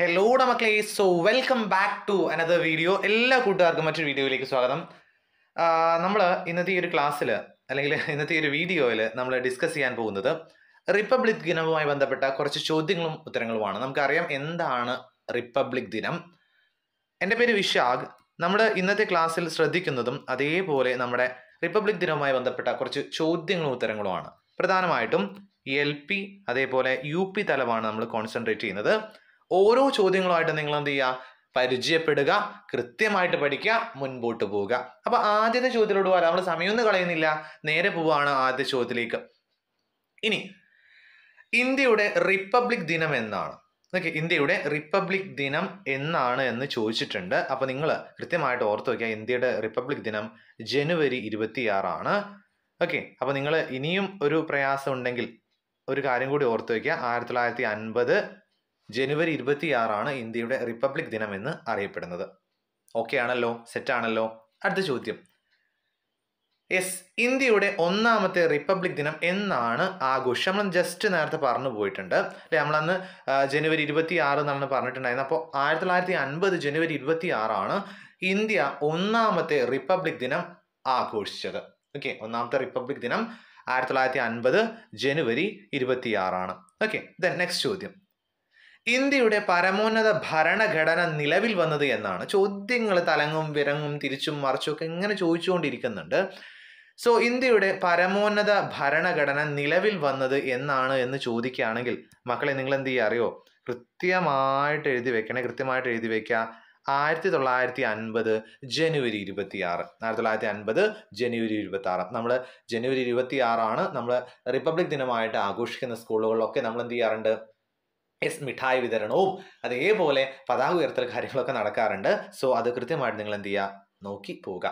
ഡ മക്കളെ so welcome back to another video എല്ലാ കൂട്ടുകാർക്കും മറ്റൊരു വീഡിയോയിലേക്ക് സ്വാഗതം നമ്മൾ ഇന്നത്തെ ഈ ഒരു ക്ലാസ്സിൽ അല്ലെങ്കിൽ ഇന്നത്തെ ഈ ഒരു വീഡിയോയിൽ നമ്മൾ ഡിസ്കസ് ചെയ്യാൻ പോകുന്നത് റിപ്പബ്ലിക് ദിനവുമായി ബന്ധപ്പെട്ട കുറച്ച് ചോദ്യങ്ങളും ഉത്തരങ്ങളുമാണ് നമുക്കറിയാം എന്താണ് റിപ്പബ്ലിക് ദിനം എൻ്റെ പേര് വിശാഖ് നമ്മുടെ ഇന്നത്തെ ക്ലാസ്സിൽ ശ്രദ്ധിക്കുന്നതും അതേപോലെ നമ്മുടെ റിപ്പബ്ലിക് ദിനവുമായി ബന്ധപ്പെട്ട കുറച്ച് ചോദ്യങ്ങളും ഉത്തരങ്ങളുമാണ് പ്രധാനമായിട്ടും എൽ പി അതേപോലെ യു പി തലമാണ് നമ്മൾ കോൺസെൻട്രേറ്റ് ചെയ്യുന്നത് ഓരോ ചോദ്യങ്ങളുമായിട്ട് നിങ്ങൾ എന്ത് ചെയ്യുക പരിചയപ്പെടുക കൃത്യമായിട്ട് പഠിക്കുക മുൻപോട്ട് പോവുക അപ്പൊ ആദ്യത്തെ ചോദ്യത്തിലോട് പോകാം നമ്മൾ സമയമൊന്നും കളയുന്നില്ല നേരെ പോവുകയാണ് ആദ്യത്തെ ചോദ്യത്തിലേക്ക് ഇനി ഇന്ത്യയുടെ റിപ്പബ്ലിക് ദിനം എന്നാണ് ഓക്കെ ഇന്ത്യയുടെ റിപ്പബ്ലിക് ദിനം എന്നാണ് എന്ന് ചോദിച്ചിട്ടുണ്ട് അപ്പോൾ നിങ്ങൾ കൃത്യമായിട്ട് ഓർത്ത് വയ്ക്കുക ഇന്ത്യയുടെ റിപ്പബ്ലിക് ദിനം ജനുവരി ഇരുപത്തിയാറാണ് ഓക്കെ അപ്പോൾ നിങ്ങൾ ഇനിയും ഒരു പ്രയാസം ഉണ്ടെങ്കിൽ ഒരു കാര്യം കൂടി ഓർത്ത് വയ്ക്കുക ആയിരത്തി തൊള്ളായിരത്തി അൻപത് ജനുവരി ഇരുപത്തിയാറാണ് ഇന്ത്യയുടെ റിപ്പബ്ലിക് ദിനമെന്ന് അറിയപ്പെടുന്നത് ഓക്കെ ആണല്ലോ സെറ്റാണല്ലോ അടുത്ത ചോദ്യം യെസ് ഇന്ത്യയുടെ ഒന്നാമത്തെ റിപ്പബ്ലിക് ദിനം എന്നാണ് ആഘോഷം നമ്മൾ ജസ്റ്റ് നേരത്തെ പറഞ്ഞു പോയിട്ടുണ്ട് അല്ലെ നമ്മളന്ന് ജനുവരി ഇരുപത്തി ആറ് നമ്മൾ പറഞ്ഞിട്ടുണ്ടായിരുന്നു അപ്പോൾ ആയിരത്തി തൊള്ളായിരത്തി അൻപത് ജനുവരി ഇരുപത്തി ആറാണ് ഇന്ത്യ ഒന്നാമത്തെ റിപ്പബ്ലിക് ദിനം ആഘോഷിച്ചത് ഓക്കെ ഒന്നാമത്തെ റിപ്പബ്ലിക് ദിനം ആയിരത്തി തൊള്ളായിരത്തി അൻപത് ജനുവരി ഇരുപത്തി ആറാണ് ഓക്കെ ദെൻ നെക്സ്റ്റ് ചോദ്യം ഇന്ത്യയുടെ പരമോന്നത ഭരണഘടന നിലവിൽ വന്നത് എന്നാണ് ചോദ്യങ്ങൾ തലങ്ങും വിരങ്ങും തിരിച്ചും മറിച്ചുമൊക്കെ ഇങ്ങനെ ചോദിച്ചുകൊണ്ടിരിക്കുന്നുണ്ട് സോ ഇന്ത്യയുടെ പരമോന്നത ഭരണഘടന നിലവിൽ വന്നത് എന്നാണ് എന്ന് ചോദിക്കുകയാണെങ്കിൽ മക്കളെ നിങ്ങൾ എന്ത് ചെയ്യുക അറിയോ കൃത്യമായിട്ട് എഴുതി വെക്കണേ കൃത്യമായിട്ട് എഴുതി വെക്കുക ആയിരത്തി തൊള്ളായിരത്തി അൻപത് ജനുവരി ഇരുപത്തി ആറ് ആയിരത്തി തൊള്ളായിരത്തി അൻപത് ജനുവരി ഇരുപത്തി ആറ് നമ്മൾ ജനുവരി ഇരുപത്തി ആറാണ് നമ്മൾ റിപ്പബ്ലിക് ദിനമായിട്ട് ആഘോഷിക്കുന്ന സ്കൂളുകളിലൊക്കെ നമ്മൾ എന്ത് ചെയ്യാറുണ്ട് എസ് മിഠായി വിതരണവും അതേപോലെ പതാക ഉയർത്തൽ കാര്യങ്ങളൊക്കെ നടക്കാറുണ്ട് സോ അത് കൃത്യമായിട്ട് നിങ്ങൾ എന്ത് ചെയ്യുക നോക്കി പോവുക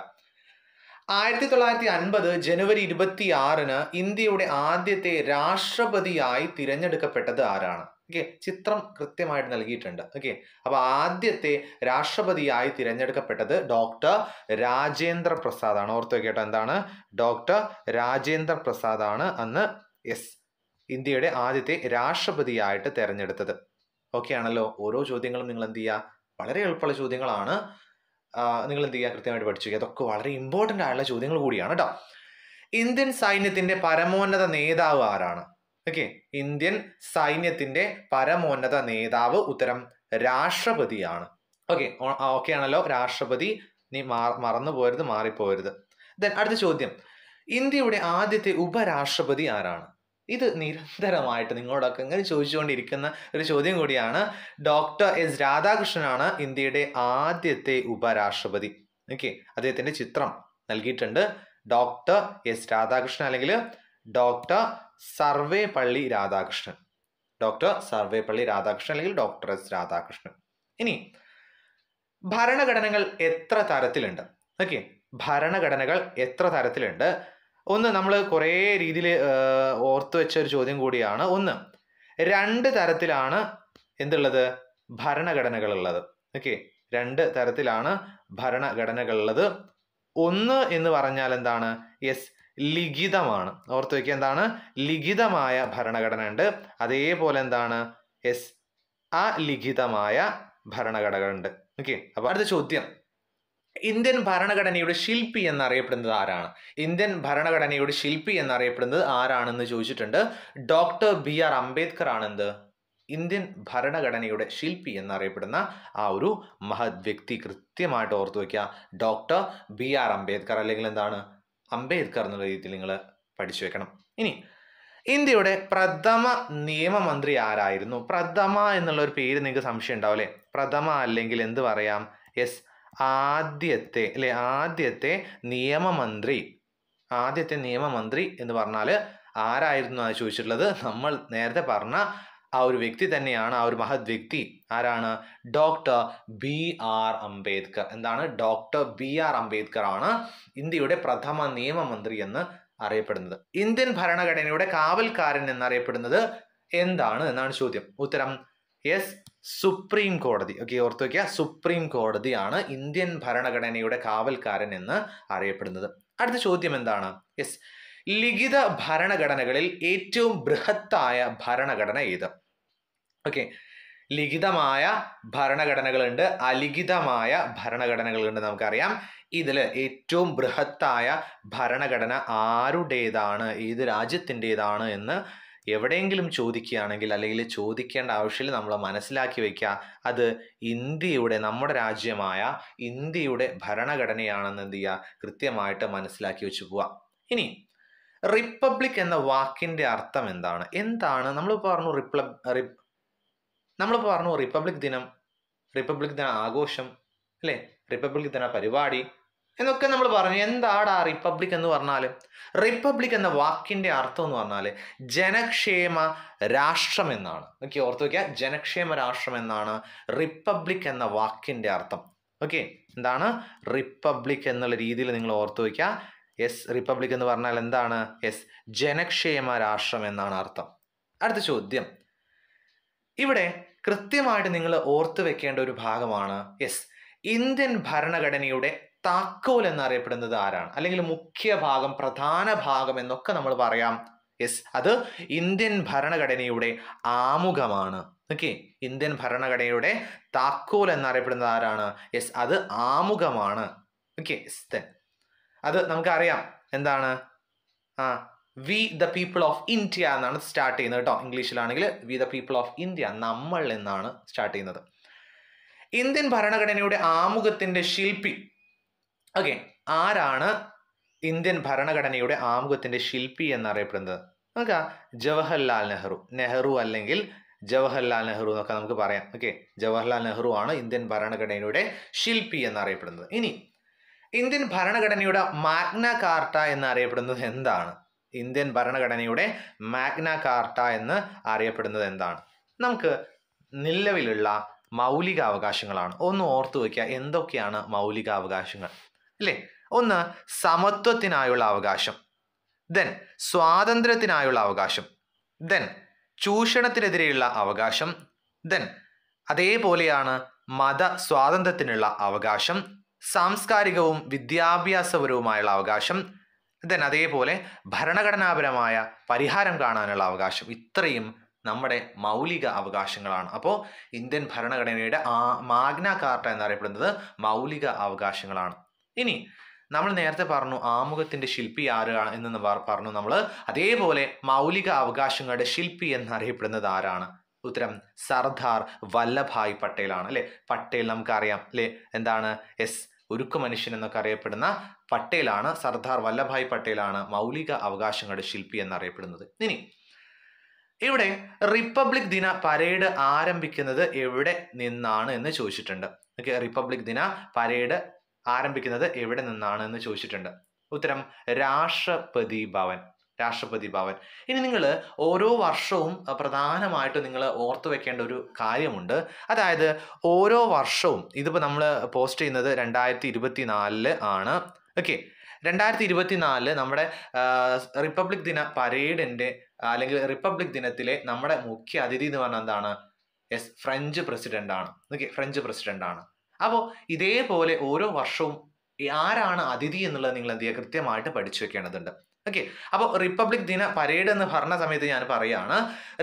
ആയിരത്തി തൊള്ളായിരത്തി അൻപത് ജനുവരി ഇരുപത്തി ആറിന് ഇന്ത്യയുടെ ആദ്യത്തെ രാഷ്ട്രപതിയായി തിരഞ്ഞെടുക്കപ്പെട്ടത് ആരാണ് ഓക്കെ ചിത്രം കൃത്യമായിട്ട് നൽകിയിട്ടുണ്ട് ഓക്കെ അപ്പോൾ ആദ്യത്തെ രാഷ്ട്രപതിയായി തിരഞ്ഞെടുക്കപ്പെട്ടത് ഡോക്ടർ രാജേന്ദ്ര പ്രസാദാണ് ഓർത്ത് കേട്ടോ എന്താണ് ഡോക്ടർ രാജേന്ദ്ര പ്രസാദാണ് അന്ന് എസ് ഇന്ത്യയുടെ ആദ്യത്തെ രാഷ്ട്രപതിയായിട്ട് തെരഞ്ഞെടുത്തത് ഓക്കെ ആണല്ലോ ഓരോ ചോദ്യങ്ങളും നിങ്ങൾ എന്ത് ചെയ്യുക വളരെ എളുപ്പമുള്ള ചോദ്യങ്ങളാണ് നിങ്ങൾ എന്ത് ചെയ്യുക കൃത്യമായിട്ട് പഠിച്ചു അതൊക്കെ വളരെ ഇമ്പോർട്ടൻ്റ് ആയുള്ള ചോദ്യങ്ങൾ കൂടിയാണ് കേട്ടോ ഇന്ത്യൻ സൈന്യത്തിൻ്റെ പരമോന്നത നേതാവ് ആരാണ് ഓക്കെ ഇന്ത്യൻ സൈന്യത്തിൻ്റെ പരമോന്നത നേതാവ് ഉത്തരം രാഷ്ട്രപതിയാണ് ഓക്കെ ഓക്കെ ആണല്ലോ രാഷ്ട്രപതി നീ മറന്നു പോരുത് മാറിപ്പോരുത് ദെൻ അടുത്ത ചോദ്യം ഇന്ത്യയുടെ ആദ്യത്തെ ഉപരാഷ്ട്രപതി ആരാണ് ഇത് നിരന്തരമായിട്ട് നിങ്ങളോടൊക്കെ ഇങ്ങനെ ചോദിച്ചുകൊണ്ടിരിക്കുന്ന ഒരു ചോദ്യം കൂടിയാണ് ഡോക്ടർ എസ് രാധാകൃഷ്ണനാണ് ഇന്ത്യയുടെ ആദ്യത്തെ ഉപരാഷ്ട്രപതി ഓക്കെ അദ്ദേഹത്തിൻ്റെ ചിത്രം നൽകിയിട്ടുണ്ട് ഡോക്ടർ എസ് രാധാകൃഷ്ണൻ അല്ലെങ്കിൽ ഡോക്ടർ സർവേപള്ളി രാധാകൃഷ്ണൻ ഡോക്ടർ സർവേപ്പള്ളി രാധാകൃഷ്ണൻ അല്ലെങ്കിൽ ഡോക്ടർ എസ് രാധാകൃഷ്ണൻ ഇനി ഭരണഘടനകൾ എത്ര തരത്തിലുണ്ട് ഓക്കെ ഭരണഘടനകൾ എത്ര തരത്തിലുണ്ട് ഒന്ന് നമ്മൾ കുറേ രീതിയിൽ ഓർത്തു വെച്ച ഒരു ചോദ്യം കൂടിയാണ് ഒന്ന് രണ്ട് തരത്തിലാണ് എന്തുള്ളത് ഭരണഘടനകളുള്ളത് ഓക്കെ രണ്ട് തരത്തിലാണ് ഭരണഘടനകളുള്ളത് ഒന്ന് എന്ന് പറഞ്ഞാൽ എന്താണ് യെസ് ലിഖിതമാണ് ഓർത്തു വയ്ക്കുക എന്താണ് ലിഖിതമായ ഭരണഘടന ഉണ്ട് അതേപോലെ എന്താണ് യെസ് അലിഖിതമായ ഭരണഘടന ഉണ്ട് ഓക്കെ അപ്പൊ അടുത്ത ചോദ്യം ഇന്ത്യൻ ഭരണഘടനയുടെ ശില്പി എന്നറിയപ്പെടുന്നത് ആരാണ് ഇന്ത്യൻ ഭരണഘടനയുടെ ശില്പി എന്നറിയപ്പെടുന്നത് ആരാണെന്ന് ചോദിച്ചിട്ടുണ്ട് ഡോക്ടർ ബി ആർ അംബേദ്കർ ആണെന്ത് ഇന്ത്യൻ ഭരണഘടനയുടെ ശില്പി എന്നറിയപ്പെടുന്ന ആ ഒരു മഹത് വ്യക്തി കൃത്യമായിട്ട് ഓർത്തു വയ്ക്കുക ഡോക്ടർ ബി ആർ അംബേദ്കർ അല്ലെങ്കിൽ എന്താണ് അംബേദ്കർ എന്നുള്ള രീതിയിൽ നിങ്ങൾ പഠിച്ചു വെക്കണം ഇനി ഇന്ത്യയുടെ പ്രഥമ നിയമമന്ത്രി ആരായിരുന്നു പ്രഥമ എന്നുള്ള ഒരു പേര് നിങ്ങൾക്ക് സംശയം ഉണ്ടാവും അല്ലേ പ്രഥമ അല്ലെങ്കിൽ എന്ത് പറയാം എസ് ആദ്യത്തെ അല്ലെ ആദ്യത്തെ നിയമമന്ത്രി ആദ്യത്തെ നിയമമന്ത്രി എന്ന് പറഞ്ഞാൽ ആരായിരുന്നു ആ ചോദിച്ചിട്ടുള്ളത് നമ്മൾ നേരത്തെ പറഞ്ഞ ആ ഒരു വ്യക്തി തന്നെയാണ് ആ ഒരു മഹത് വ്യക്തി ആരാണ് ഡോക്ടർ ബി ആർ അംബേദ്കർ എന്താണ് ഡോക്ടർ ബി ആർ അംബേദ്കർ ആണ് ഇന്ത്യയുടെ പ്രഥമ നിയമമന്ത്രി എന്ന് അറിയപ്പെടുന്നത് ഇന്ത്യൻ ഭരണഘടനയുടെ കാവൽക്കാരൻ എന്നറിയപ്പെടുന്നത് എന്താണ് എന്നാണ് ചോദ്യം ഉത്തരം എസ് സുപ്രീം കോടതി ഓക്കെ ഓർത്ത് വയ്ക്കുക സുപ്രീം കോടതിയാണ് ഇന്ത്യൻ ഭരണഘടനയുടെ കാവൽക്കാരൻ എന്ന് അറിയപ്പെടുന്നത് അടുത്ത ചോദ്യം എന്താണ് യെസ് ലിഖിത ഭരണഘടനകളിൽ ഏറ്റവും ബൃഹത്തായ ഭരണഘടന ഏത് ഓക്കെ ലിഖിതമായ ഭരണഘടനകളുണ്ട് അലിഖിതമായ ഭരണഘടനകളുണ്ട് നമുക്കറിയാം ഇതിൽ ഏറ്റവും ബൃഹത്തായ ഭരണഘടന ആരുടേതാണ് ഏത് രാജ്യത്തിൻ്റേതാണ് എന്ന് എവിടെയെങ്കിലും ചോദിക്കുകയാണെങ്കിൽ അല്ലെങ്കിൽ ചോദിക്കേണ്ട ആവശ്യമില്ല നമ്മൾ മനസ്സിലാക്കി വയ്ക്കുക അത് ഇന്ത്യയുടെ നമ്മുടെ രാജ്യമായ ഇന്ത്യയുടെ ഭരണഘടനയാണെന്ന് എന്ത് ചെയ്യുക കൃത്യമായിട്ട് മനസ്സിലാക്കി വെച്ച് പോവുക ഇനി റിപ്പബ്ലിക് എന്ന വാക്കിൻ്റെ അർത്ഥം എന്താണ് എന്താണ് നമ്മൾ പറഞ്ഞു റിപ്ലബ് റി നമ്മൾ പറഞ്ഞു റിപ്പബ്ലിക് ദിനം റിപ്പബ്ലിക് ദിന ആഘോഷം അല്ലേ റിപ്പബ്ലിക് ദിന പരിപാടി എന്നൊക്കെ നമ്മൾ പറഞ്ഞു എന്താണ് ആ റിപ്പബ്ലിക് എന്ന് പറഞ്ഞാൽ റിപ്പബ്ലിക് എന്ന വാക്കിൻ്റെ അർത്ഥം എന്ന് പറഞ്ഞാൽ ജനക്ഷേമ രാഷ്ട്രം എന്നാണ് ഓക്കെ ഓർത്ത് വയ്ക്കുക ജനക്ഷേമ രാഷ്ട്രം എന്നാണ് റിപ്പബ്ലിക് എന്ന വാക്കിൻ്റെ അർത്ഥം ഓക്കെ എന്താണ് റിപ്പബ്ലിക് എന്നുള്ള രീതിയിൽ നിങ്ങൾ ഓർത്ത് വയ്ക്കുക എസ് റിപ്പബ്ലിക് എന്ന് പറഞ്ഞാൽ എന്താണ് എസ് ജനക്ഷേമ രാഷ്ട്രം എന്നാണ് അർത്ഥം അടുത്ത ചോദ്യം ഇവിടെ കൃത്യമായിട്ട് നിങ്ങൾ ഓർത്തു വെക്കേണ്ട ഒരു ഭാഗമാണ് എസ് ഇന്ത്യൻ ഭരണഘടനയുടെ താക്കോൽ എന്നറിയപ്പെടുന്നത് ആരാണ് അല്ലെങ്കിൽ മുഖ്യ ഭാഗം പ്രധാന ഭാഗം എന്നൊക്കെ നമ്മൾ പറയാം യെസ് അത് ഇന്ത്യൻ ഭരണഘടനയുടെ ആമുഖമാണ് ഓക്കെ ഇന്ത്യൻ ഭരണഘടനയുടെ താക്കോൽ എന്നറിയപ്പെടുന്നത് ആരാണ് യെസ് അത് ആമുഖമാണ് ഓക്കെ അത് നമുക്കറിയാം എന്താണ് ആ we the people of India എന്നാണ് സ്റ്റാർട്ട് ചെയ്യുന്നത് കേട്ടോ ഇംഗ്ലീഷിലാണെങ്കിൽ we the people of India നമ്മൾ എന്നാണ് സ്റ്റാർട്ട് ചെയ്യുന്നത് ഇന്ത്യൻ ഭരണഘടനയുടെ ആമുഖത്തിന്റെ ശില്പി ഓക്കെ ആരാണ് ഇന്ത്യൻ ഭരണഘടനയുടെ ആമുഖത്തിൻ്റെ ശില്പി എന്നറിയപ്പെടുന്നത് നോക്ക ജവഹർലാൽ നെഹ്റു നെഹ്റു അല്ലെങ്കിൽ ജവഹർലാൽ നെഹ്റു എന്നൊക്കെ നമുക്ക് പറയാം ഓക്കെ ജവഹർലാൽ നെഹ്റു ആണ് ഇന്ത്യൻ ഭരണഘടനയുടെ ശില്പി എന്നറിയപ്പെടുന്നത് ഇനി ഇന്ത്യൻ ഭരണഘടനയുടെ മാഗ്ന കാർട്ട എന്നറിയപ്പെടുന്നത് എന്താണ് ഇന്ത്യൻ ഭരണഘടനയുടെ മാഗ്ന കാർട്ട എന്ന് അറിയപ്പെടുന്നത് എന്താണ് നമുക്ക് നിലവിലുള്ള മൗലികാവകാശങ്ങളാണ് ഒന്ന് ഓർത്തു വയ്ക്കുക എന്തൊക്കെയാണ് മൗലികാവകാശങ്ങൾ അല്ലേ ഒന്ന് സമത്വത്തിനായുള്ള അവകാശം ദെൻ സ്വാതന്ത്ര്യത്തിനായുള്ള അവകാശം ദെൻ ചൂഷണത്തിനെതിരെയുള്ള അവകാശം ദെൻ അതേപോലെയാണ് മത സ്വാതന്ത്ര്യത്തിനുള്ള അവകാശം സാംസ്കാരികവും വിദ്യാഭ്യാസപരവുമായുള്ള അവകാശം ദെൻ അതേപോലെ ഭരണഘടനാപരമായ പരിഹാരം കാണാനുള്ള അവകാശം ഇത്രയും നമ്മുടെ മൗലിക അവകാശങ്ങളാണ് അപ്പോൾ ഇന്ത്യൻ ഭരണഘടനയുടെ ആ മാഗ്ന കാർട്ട എന്നറിയപ്പെടുന്നത് മൗലിക അവകാശങ്ങളാണ് ഇനി നമ്മൾ നേരത്തെ പറഞ്ഞു ആമുഖത്തിന്റെ ശില്പി ആരാണ് എന്ന് പറഞ്ഞു നമ്മൾ അതേപോലെ മൗലിക അവകാശങ്ങളുടെ ശില്പി എന്നറിയപ്പെടുന്നത് ആരാണ് ഉത്തരം സർദാർ വല്ലഭായ് പട്ടേലാണ് അല്ലെ പട്ടേൽ നമുക്കറിയാം അല്ലെ എന്താണ് എസ് ഉരുക്കു മനുഷ്യൻ എന്നൊക്കെ അറിയപ്പെടുന്ന പട്ടേലാണ് സർദാർ വല്ലഭായ് പട്ടേലാണ് മൗലിക അവകാശങ്ങളുടെ ശില്പി എന്നറിയപ്പെടുന്നത് ഇനി ഇവിടെ റിപ്പബ്ലിക് ദിന പരേഡ് ആരംഭിക്കുന്നത് എവിടെ നിന്നാണ് എന്ന് ചോദിച്ചിട്ടുണ്ട് റിപ്പബ്ലിക് ദിന പരേഡ് ആരംഭിക്കുന്നത് എവിടെ നിന്നാണ് എന്ന് ചോദിച്ചിട്ടുണ്ട് ഉത്തരം രാഷ്ട്രപതി ഭവൻ രാഷ്ട്രപതി ഭവൻ ഇനി നിങ്ങൾ ഓരോ വർഷവും പ്രധാനമായിട്ട് നിങ്ങൾ ഓർത്തു വെക്കേണ്ട ഒരു കാര്യമുണ്ട് അതായത് ഓരോ വർഷവും ഇതിപ്പോൾ നമ്മൾ പോസ്റ്റ് ചെയ്യുന്നത് രണ്ടായിരത്തി ഇരുപത്തി നാലില് ആണ് ഓക്കെ രണ്ടായിരത്തി ഇരുപത്തി നാലില് നമ്മുടെ റിപ്പബ്ലിക് ദിന പരേഡിൻ്റെ അല്ലെങ്കിൽ റിപ്പബ്ലിക് ദിനത്തിലെ നമ്മുടെ മുഖ്യ അതിഥി എന്ന് പറഞ്ഞാൽ എന്താണ് എസ് ഫ്രഞ്ച് പ്രസിഡൻ്റ് ആണ് ഓക്കെ ഫ്രഞ്ച് പ്രസിഡൻ്റ് ആണ് അപ്പോൾ ഇതേപോലെ ഓരോ വർഷവും ആരാണ് അതിഥി എന്നുള്ളത് നിങ്ങൾ എന്ത് ചെയ്യുക കൃത്യമായിട്ട് പഠിച്ചു വെക്കേണ്ടതുണ്ട് ഓക്കെ അപ്പോൾ റിപ്പബ്ലിക് ദിന പരേഡ് എന്ന് പറഞ്ഞ സമയത്ത് ഞാൻ പറയുകയാണ്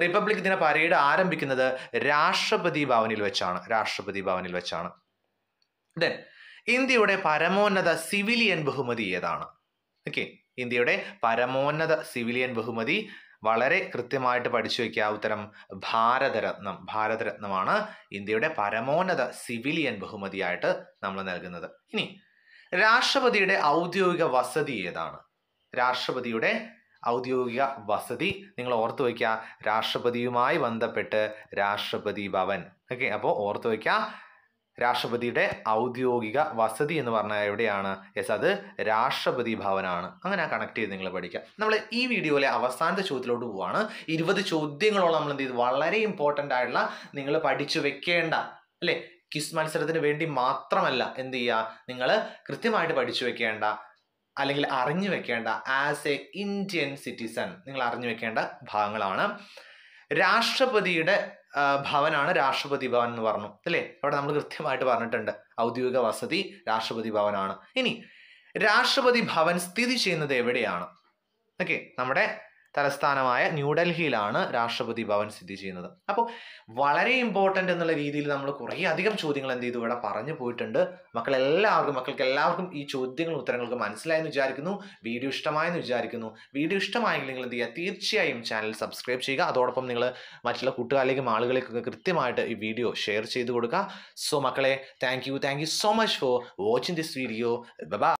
റിപ്പബ്ലിക് ദിന പരേഡ് ആരംഭിക്കുന്നത് രാഷ്ട്രപതി ഭവനിൽ വെച്ചാണ് രാഷ്ട്രപതി ഭവനിൽ വെച്ചാണ് ദെൻ ഇന്ത്യയുടെ പരമോന്നത സിവിലിയൻ ബഹുമതി ഏതാണ് ഓക്കെ ഇന്ത്യയുടെ പരമോന്നത സിവിലിയൻ ബഹുമതി വളരെ കൃത്യമായിട്ട് പഠിച്ചു വയ്ക്കുക ഉത്തരം ഭാരതരത്നം ഭാരതരത്നമാണ് ഇന്ത്യയുടെ പരമോന്നത സിവിലിയൻ ബഹുമതിയായിട്ട് നമ്മൾ നൽകുന്നത് ഇനി രാഷ്ട്രപതിയുടെ ഔദ്യോഗിക വസതി ഏതാണ് രാഷ്ട്രപതിയുടെ ഔദ്യോഗിക വസതി നിങ്ങൾ ഓർത്തു വയ്ക്കുക രാഷ്ട്രപതിയുമായി ബന്ധപ്പെട്ട് രാഷ്ട്രപതി ഭവൻ ഓക്കെ അപ്പോൾ ഓർത്തു വയ്ക്കുക രാഷ്ട്രപതിയുടെ ഔദ്യോഗിക വസതി എന്ന് പറഞ്ഞാൽ എവിടെയാണ് യെസ് അത് രാഷ്ട്രപതി ഭവനാണ് അങ്ങനെ കണക്ട് ചെയ്ത് നിങ്ങൾ പഠിക്കാം നമ്മൾ ഈ വീഡിയോയിലെ അവസാനത്തെ ചോദ്യത്തിലോട്ട് പോവാണ് ഇരുപത് ചോദ്യങ്ങളോളം നമ്മൾ എന്ത് ചെയ്തു വളരെ ഇമ്പോർട്ടൻ്റ് ആയിട്ടുള്ള നിങ്ങൾ പഠിച്ചു വെക്കേണ്ട അല്ലേ ക്വിസ് മത്സരത്തിന് വേണ്ടി മാത്രമല്ല എന്ത് ചെയ്യുക നിങ്ങൾ കൃത്യമായിട്ട് പഠിച്ചു വെക്കേണ്ട അല്ലെങ്കിൽ അറിഞ്ഞു വെക്കേണ്ട ആസ് എ ഇന്ത്യൻ സിറ്റിസൺ നിങ്ങൾ അറിഞ്ഞു വെക്കേണ്ട ഭാഗങ്ങളാണ് രാഷ്ട്രപതിയുടെ ഭവനാണ് രാഷ്ട്രപതി ഭവൻ എന്ന് പറഞ്ഞു അല്ലേ അവിടെ നമ്മൾ കൃത്യമായിട്ട് പറഞ്ഞിട്ടുണ്ട് ഔദ്യോഗിക വസതി രാഷ്ട്രപതി ഭവനാണ് ഇനി രാഷ്ട്രപതി ഭവൻ സ്ഥിതി ചെയ്യുന്നത് എവിടെയാണ് ഓക്കെ നമ്മുടെ തലസ്ഥാനമായ ന്യൂഡൽഹിയിലാണ് രാഷ്ട്രപതി ഭവൻ സ്ഥിതി ചെയ്യുന്നത് അപ്പോൾ വളരെ ഇമ്പോർട്ടൻ്റ് എന്നുള്ള രീതിയിൽ നമ്മൾ കുറേ അധികം ചോദ്യങ്ങൾ എന്ത് ചെയ്തു ഇവിടെ പറഞ്ഞു പോയിട്ടുണ്ട് മക്കളെല്ലാവർക്കും എല്ലാവർക്കും മക്കൾക്ക് എല്ലാവർക്കും ഈ ചോദ്യങ്ങളും ഉത്തരങ്ങൾക്ക് മനസ്സിലായെന്ന് വിചാരിക്കുന്നു വീഡിയോ ഇഷ്ടമായെന്ന് വിചാരിക്കുന്നു വീഡിയോ ഇഷ്ടമായെങ്കിൽ നിങ്ങൾ എന്ത് ചെയ്യുക തീർച്ചയായും ചാനൽ സബ്സ്ക്രൈബ് ചെയ്യുക അതോടൊപ്പം നിങ്ങൾ മറ്റുള്ള കൂട്ടുകാരിലേക്കും ആളുകളിലേക്കൊക്കെ കൃത്യമായിട്ട് ഈ വീഡിയോ ഷെയർ ചെയ്ത് കൊടുക്കുക സോ മക്കളെ thank you thank you so much for watching this video by